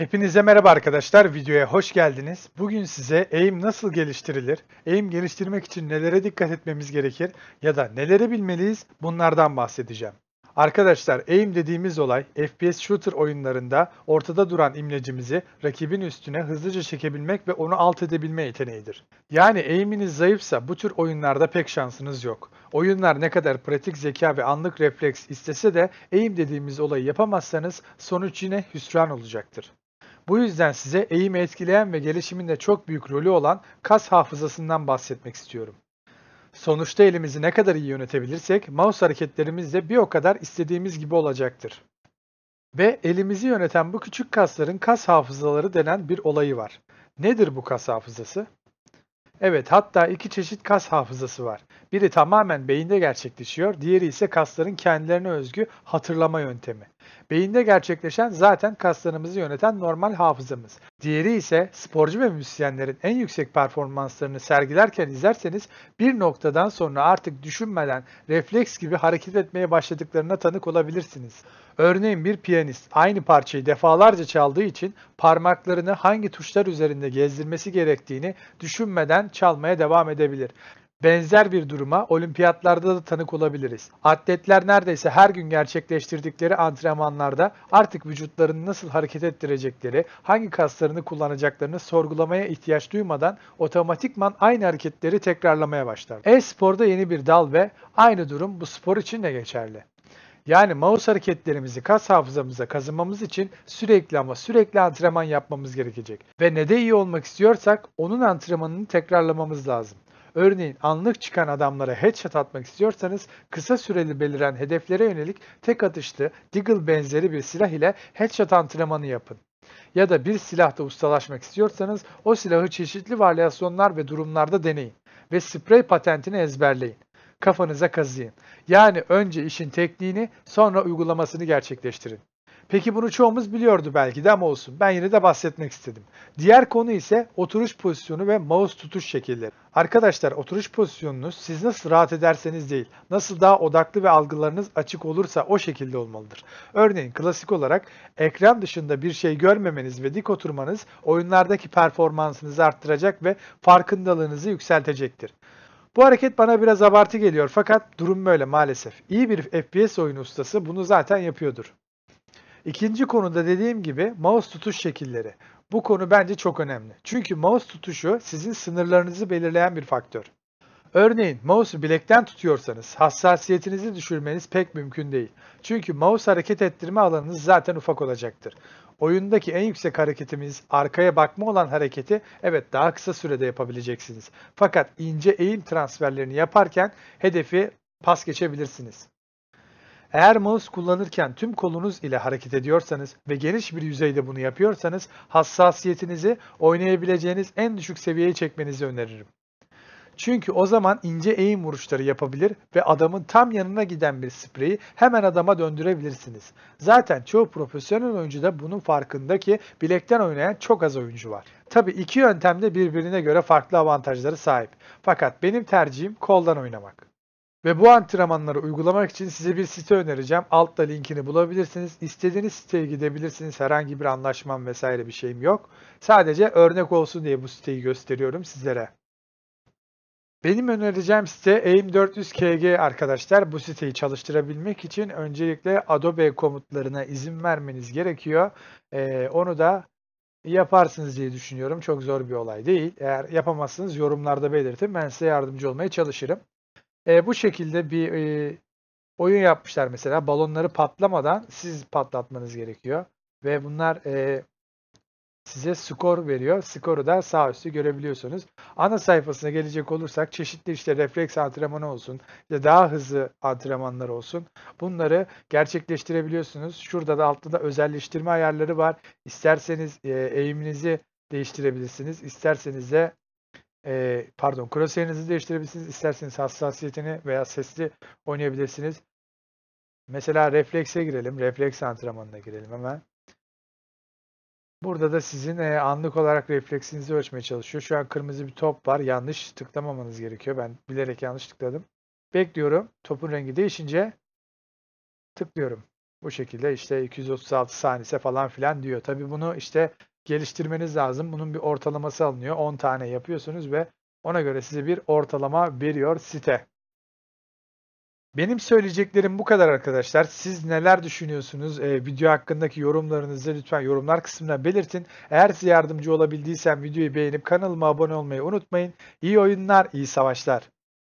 Hepinize merhaba arkadaşlar, videoya hoş geldiniz. Bugün size AIM nasıl geliştirilir, AIM geliştirmek için nelere dikkat etmemiz gerekir ya da neleri bilmeliyiz bunlardan bahsedeceğim. Arkadaşlar aim dediğimiz olay FPS shooter oyunlarında ortada duran imlecimizi rakibin üstüne hızlıca çekebilmek ve onu alt edebilme yeteneğidir. Yani aim'iniz zayıfsa bu tür oyunlarda pek şansınız yok. Oyunlar ne kadar pratik zeka ve anlık refleks istese de aim dediğimiz olayı yapamazsanız sonuç yine hüsran olacaktır. Bu yüzden size eğimi etkileyen ve gelişiminde çok büyük rolü olan kas hafızasından bahsetmek istiyorum. Sonuçta elimizi ne kadar iyi yönetebilirsek mouse hareketlerimiz de bir o kadar istediğimiz gibi olacaktır. Ve elimizi yöneten bu küçük kasların kas hafızaları denen bir olayı var. Nedir bu kas hafızası? Evet, hatta iki çeşit kas hafızası var. Biri tamamen beyinde gerçekleşiyor, diğeri ise kasların kendilerine özgü hatırlama yöntemi. Beyinde gerçekleşen zaten kaslarımızı yöneten normal hafızamız. Diğeri ise sporcu ve müzisyenlerin en yüksek performanslarını sergilerken izlerseniz bir noktadan sonra artık düşünmeden refleks gibi hareket etmeye başladıklarına tanık olabilirsiniz. Örneğin bir piyanist aynı parçayı defalarca çaldığı için parmaklarını hangi tuşlar üzerinde gezdirmesi gerektiğini düşünmeden çalmaya devam edebilir. Benzer bir duruma olimpiyatlarda da tanık olabiliriz. Atletler neredeyse her gün gerçekleştirdikleri antrenmanlarda artık vücutlarını nasıl hareket ettirecekleri, hangi kaslarını kullanacaklarını sorgulamaya ihtiyaç duymadan otomatikman aynı hareketleri tekrarlamaya başlar. E-sporda yeni bir dal ve aynı durum bu spor için de geçerli. Yani mouse hareketlerimizi kas hafızamıza kazımamız için sürekli ama sürekli antrenman yapmamız gerekecek. Ve ne de iyi olmak istiyorsak onun antrenmanını tekrarlamamız lazım. Örneğin anlık çıkan adamlara headshot atmak istiyorsanız kısa süreli beliren hedeflere yönelik tek atışlı Deagle benzeri bir silah ile headshot antrenmanı yapın. Ya da bir silahta ustalaşmak istiyorsanız o silahı çeşitli varyasyonlar ve durumlarda deneyin ve sprey patentini ezberleyin kafanıza kazıyın. Yani önce işin tekniğini sonra uygulamasını gerçekleştirin. Peki bunu çoğumuz biliyordu belki de ama olsun. Ben yine de bahsetmek istedim. Diğer konu ise oturuş pozisyonu ve mouse tutuş şekilleri. Arkadaşlar oturuş pozisyonunuz siz nasıl rahat ederseniz değil, nasıl daha odaklı ve algılarınız açık olursa o şekilde olmalıdır. Örneğin klasik olarak ekran dışında bir şey görmemeniz ve dik oturmanız oyunlardaki performansınızı arttıracak ve farkındalığınızı yükseltecektir. Bu hareket bana biraz abartı geliyor fakat durum böyle maalesef. İyi bir FPS oyun ustası bunu zaten yapıyordur. İkinci konuda dediğim gibi mouse tutuş şekilleri. Bu konu bence çok önemli. Çünkü mouse tutuşu sizin sınırlarınızı belirleyen bir faktör. Örneğin mouse'u bilekten tutuyorsanız hassasiyetinizi düşürmeniz pek mümkün değil. Çünkü mouse hareket ettirme alanınız zaten ufak olacaktır. Oyundaki en yüksek hareketimiz arkaya bakma olan hareketi evet daha kısa sürede yapabileceksiniz. Fakat ince eğim transferlerini yaparken hedefi pas geçebilirsiniz. Eğer mouse kullanırken tüm kolunuz ile hareket ediyorsanız ve geniş bir yüzeyde bunu yapıyorsanız hassasiyetinizi oynayabileceğiniz en düşük seviyeye çekmenizi öneririm. Çünkü o zaman ince eğim vuruşları yapabilir ve adamın tam yanına giden bir spreyi hemen adama döndürebilirsiniz. Zaten çoğu profesyonel oyuncu da bunun farkında ki bilekten oynayan çok az oyuncu var. Tabi iki yöntem de birbirine göre farklı avantajları sahip. Fakat benim tercihim koldan oynamak. Ve bu antrenmanları uygulamak için size bir site önereceğim. Altta linkini bulabilirsiniz. İstediğiniz siteye gidebilirsiniz. Herhangi bir anlaşmam vesaire bir şeyim yok. Sadece örnek olsun diye bu siteyi gösteriyorum sizlere. Benim önereceğim site AIM400KG arkadaşlar. Bu siteyi çalıştırabilmek için öncelikle Adobe komutlarına izin vermeniz gerekiyor. Ee, onu da yaparsınız diye düşünüyorum. Çok zor bir olay değil. Eğer yapamazsınız yorumlarda belirtin. Ben size yardımcı olmaya çalışırım. Ee, bu şekilde bir e, oyun yapmışlar mesela. Balonları patlamadan siz patlatmanız gerekiyor. Ve bunlar e, size skor veriyor. Skoru da sağ üstü görebiliyorsunuz. Ana sayfasına gelecek olursak çeşitli işte refleks antrenmanı olsun, işte daha hızlı antrenmanlar olsun. Bunları gerçekleştirebiliyorsunuz. Şurada da altta da özelleştirme ayarları var. İsterseniz e, eğiminizi değiştirebilirsiniz. İsterseniz de e, pardon crosshair'inizi değiştirebilirsiniz. İsterseniz hassasiyetini veya sesli oynayabilirsiniz. Mesela reflekse girelim. Refleks antrenmanına girelim hemen. Burada da sizin e, anlık olarak refleksinizi ölçmeye çalışıyor. Şu an kırmızı bir top var. Yanlış tıklamamanız gerekiyor. Ben bilerek yanlış tıkladım. Bekliyorum. Topun rengi değişince tıklıyorum. Bu şekilde işte 236 saniye falan filan diyor. Tabi bunu işte geliştirmeniz lazım. Bunun bir ortalaması alınıyor. 10 tane yapıyorsunuz ve ona göre size bir ortalama veriyor site. Benim söyleyeceklerim bu kadar arkadaşlar. Siz neler düşünüyorsunuz? Ee, video hakkındaki yorumlarınızı lütfen yorumlar kısmına belirtin. Eğer size yardımcı olabildiysem videoyu beğenip kanalıma abone olmayı unutmayın. İyi oyunlar, iyi savaşlar.